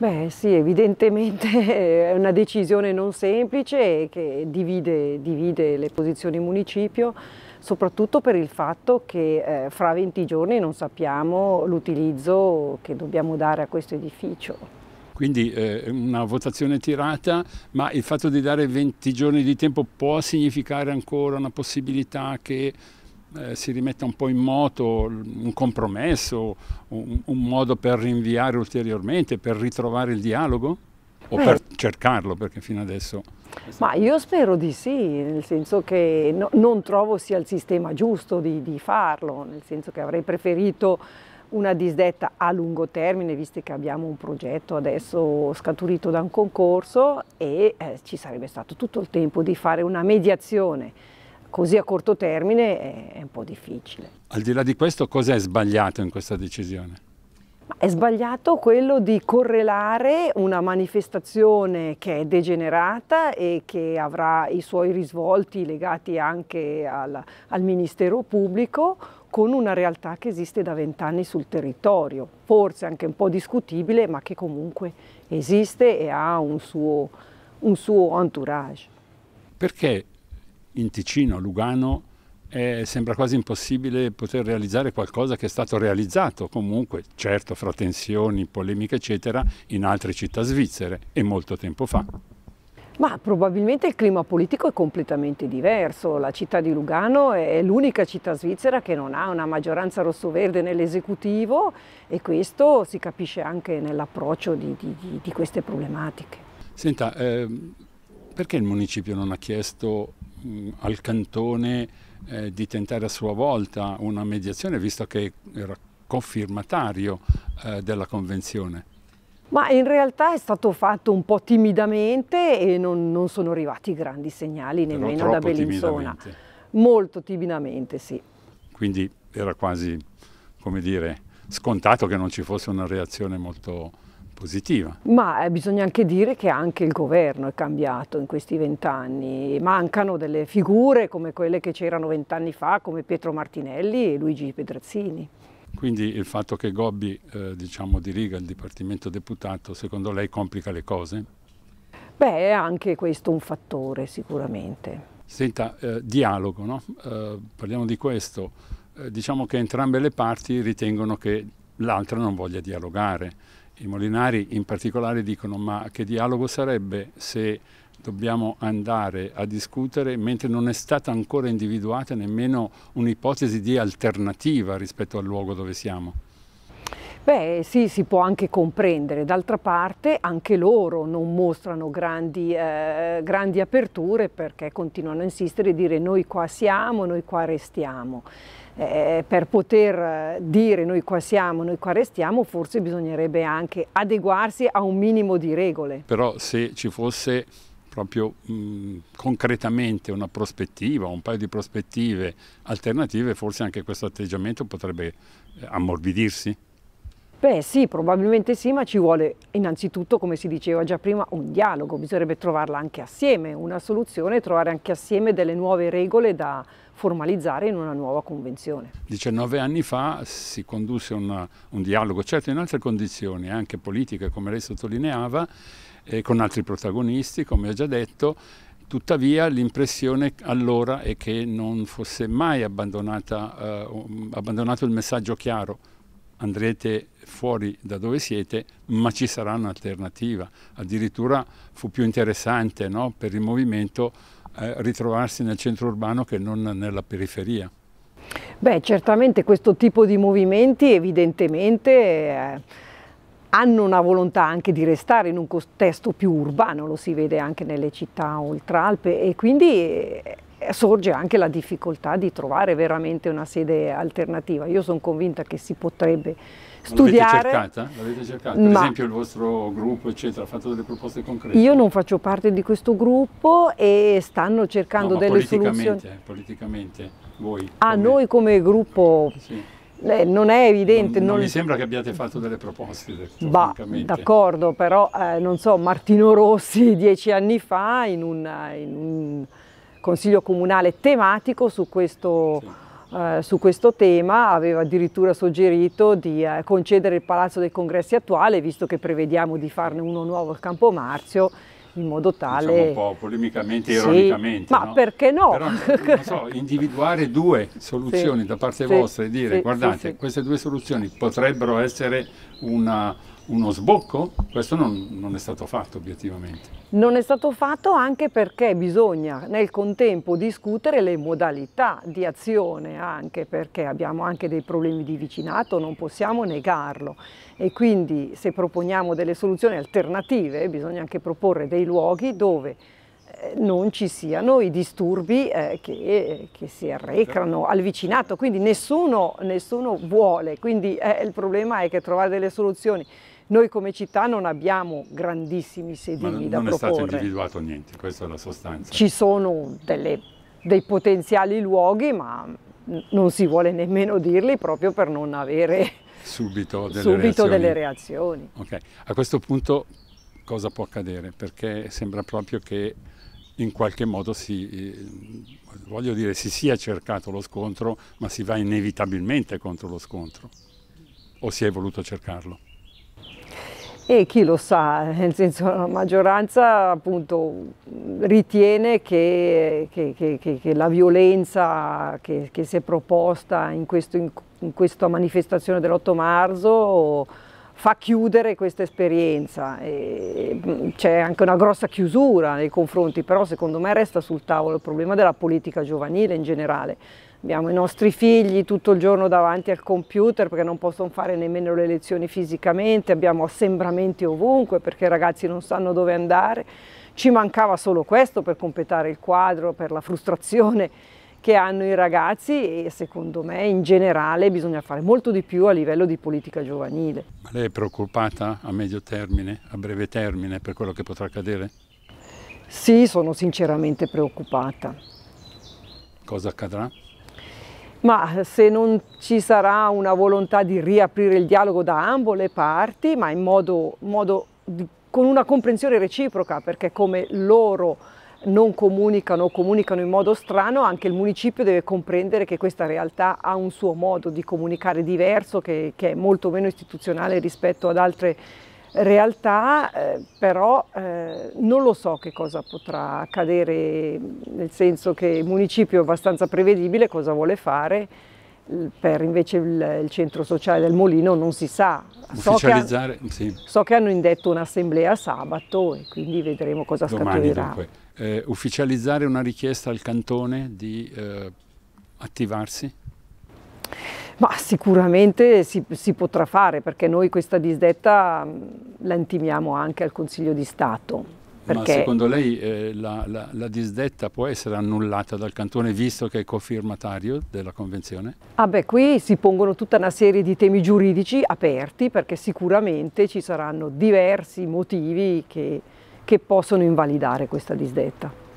Beh sì, evidentemente è una decisione non semplice che divide, divide le posizioni in municipio, soprattutto per il fatto che eh, fra 20 giorni non sappiamo l'utilizzo che dobbiamo dare a questo edificio quindi eh, una votazione tirata, ma il fatto di dare 20 giorni di tempo può significare ancora una possibilità che eh, si rimetta un po' in moto un compromesso, un, un, modo per rinviare ulteriormente, per ritrovare il dialogo? O Beh. per cercarlo, perché fino adesso... Ma io spero di sì, nel senso che no, non trovo sia il sistema giusto di, di farlo, nel senso che avrei preferito una disdetta a lungo termine, visto che abbiamo un progetto adesso scaturito da un concorso e eh, ci sarebbe stato tutto il tempo di fare una mediazione così a corto termine è un po' difficile. Al di là di questo, cosa è sbagliato in questa decisione? È sbagliato quello di correlare una manifestazione che è degenerata e che avrà i suoi risvolti legati anche al, al Ministero Pubblico con una realtà che esiste da vent'anni sul territorio, forse anche un po' discutibile, ma che comunque esiste e ha un suo, un suo entourage. Perché in Ticino, a Lugano, eh, sembra quasi impossibile poter realizzare qualcosa che è stato realizzato comunque, certo fra tensioni, polemiche eccetera, in altre città svizzere e molto tempo fa. Ma probabilmente il clima politico è completamente diverso. La città di Lugano è l'unica città svizzera che non ha una maggioranza rosso-verde nell'esecutivo e questo si capisce anche nell'approccio di, di, di, queste problematiche. Senta, eh, perché il municipio non ha chiesto mh, mm, al Cantone eh, di tentare a sua volta una mediazione, visto che era confirmatario eh, della Convenzione? Ma in realtà è stato fatto un po' timidamente e non, non sono arrivati grandi segnali nemmeno da Bellinzona. Molto timidamente, sì. Quindi era quasi, come dire, scontato che non ci fosse una reazione molto, positiva. Ma eh, bisogna anche dire che anche il governo è cambiato in questi vent'anni, mancano delle figure come quelle che c'erano vent'anni fa, come Pietro Martinelli e Luigi Pedrazzini. Quindi il fatto che Gobbi eh, diciamo, diriga il Dipartimento Deputato, secondo lei complica le cose? Beh, è anche questo un fattore sicuramente. Senta, eh, dialogo, no? eh, parliamo di questo. Eh, diciamo che entrambe le parti ritengono che l'altra non voglia dialogare. I Molinari in particolare dicono ma che dialogo sarebbe se dobbiamo andare a discutere mentre non è stata ancora individuata nemmeno un'ipotesi di alternativa rispetto al luogo dove siamo. Beh sì, si può anche comprendere, d'altra parte anche loro non mostrano grandi, eh, grandi aperture perché continuano a insistere e dire noi qua siamo, noi qua restiamo. Eh, per poter eh, dire noi qua siamo, noi qua restiamo, forse bisognerebbe anche adeguarsi a un minimo di regole. Però se ci fosse proprio mh, concretamente una prospettiva, un paio di prospettive alternative, forse anche questo atteggiamento potrebbe eh, ammorbidirsi. Beh sì, probabilmente sì, ma ci vuole innanzitutto, come si diceva già prima, un dialogo, bisognerebbe trovarla anche assieme, una soluzione, trovare anche assieme delle nuove regole da formalizzare in una nuova convenzione. 19 anni fa si condusse una, un dialogo, certo in altre condizioni, eh, anche politiche come lei sottolineava, eh, con altri protagonisti, come ho già detto, Tuttavia l'impressione allora è che non fosse mai eh, abbandonato il messaggio chiaro andrete fuori da dove siete, ma ci sarà un'alternativa. Addirittura fu più interessante no? per il movimento eh, ritrovarsi nel centro urbano che non nella periferia. Beh, certamente questo tipo di movimenti evidentemente eh, hanno una volontà anche di restare in un contesto più urbano, lo si vede anche nelle città oltralpe e quindi eh, eh, sorge anche la difficoltà di trovare veramente una sede alternativa. Io sono convinta che si potrebbe studiare. L'avete cercata? L'avete cercata? Per esempio il vostro gruppo eccetera, ha fatto delle proposte concrete? Io non faccio parte di questo gruppo e stanno cercando no, delle politicamente, soluzioni. Politicamente, voi? A ah, noi come gruppo... Sì. Eh, non è evidente. Non, non, non, mi sembra che abbiate fatto delle proposte. Cioè, bah, d'accordo, però eh, non so, Martino Rossi dieci anni fa in un eh, consiglio comunale tematico su questo, sì. eh, su questo tema, aveva addirittura suggerito di eh, concedere il Palazzo dei Congressi attuale, visto che prevediamo di farne uno nuovo al Campo Marzio, in modo tale... Diciamo un po' polemicamente e sì, ironicamente. Ma no? perché no? Però, so, individuare due soluzioni sì, da parte vostra e dire guardate, queste due soluzioni potrebbero essere una uno sbocco? Questo non, non, è stato fatto obiettivamente. Non è stato fatto anche perché bisogna nel contempo discutere le modalità di azione anche perché abbiamo anche dei problemi di vicinato, non possiamo negarlo e quindi se proponiamo delle soluzioni alternative bisogna anche proporre dei luoghi dove eh, non ci siano i disturbi eh, che, che, si arrecano certo. al vicinato, quindi nessuno, nessuno vuole, quindi eh, il problema è che trovare delle soluzioni noi come città non abbiamo grandissimi sedili da proporre. non è stato individuato niente, questa è la sostanza. Ci sono delle, dei potenziali luoghi, ma non si vuole nemmeno dirli proprio per non avere subito delle subito reazioni. Delle reazioni. Okay. A questo punto cosa può accadere? Perché sembra proprio che in qualche modo si, eh, voglio dire, si sia cercato lo scontro, ma si va inevitabilmente contro lo scontro. O si è voluto cercarlo? e chi lo sa, nel senso la maggioranza appunto ritiene che, che, che, che la violenza che, si è proposta in, questo, in, in questa manifestazione dell'8 marzo fa chiudere questa esperienza, c'è anche una grossa chiusura nei confronti, però secondo me resta sul tavolo il problema della politica giovanile in generale. Abbiamo i nostri figli tutto il giorno davanti al computer perché non possono fare nemmeno le lezioni fisicamente, abbiamo assembramenti ovunque perché i ragazzi non sanno dove andare. Ci mancava solo questo per completare il quadro, per la frustrazione che hanno i ragazzi e secondo me in generale bisogna fare molto di più a livello di politica giovanile. Ma lei è preoccupata a medio termine, a breve termine per quello che potrà accadere? Sì, sono sinceramente preoccupata. Cosa accadrà? Ma se non ci sarà una volontà di riaprire il dialogo da ambo le parti, ma in modo, modo di, con una comprensione reciproca, perché come loro non comunicano o comunicano in modo strano, anche il municipio deve comprendere che questa realtà ha un suo modo di comunicare diverso, che, che è molto meno istituzionale rispetto ad altre realtà eh, però eh, non lo so che cosa potrà accadere, nel senso che il municipio è abbastanza prevedibile cosa vuole fare, per invece il, il centro sociale del Molino non si sa. So che, sì. so che hanno indetto un'assemblea sabato e quindi vedremo cosa Domani, scaturirà. Eh, ufficializzare una richiesta al cantone di eh, attivarsi? Ma sicuramente si, si, potrà fare perché noi questa disdetta mm, la intimiamo anche al Consiglio di Stato. Perché... Ma secondo lei eh, la, la, la, disdetta può essere annullata dal Cantone visto che è cofirmatario della Convenzione? Ah beh, qui si pongono tutta una serie di temi giuridici aperti perché sicuramente ci saranno diversi motivi che, che possono invalidare questa disdetta.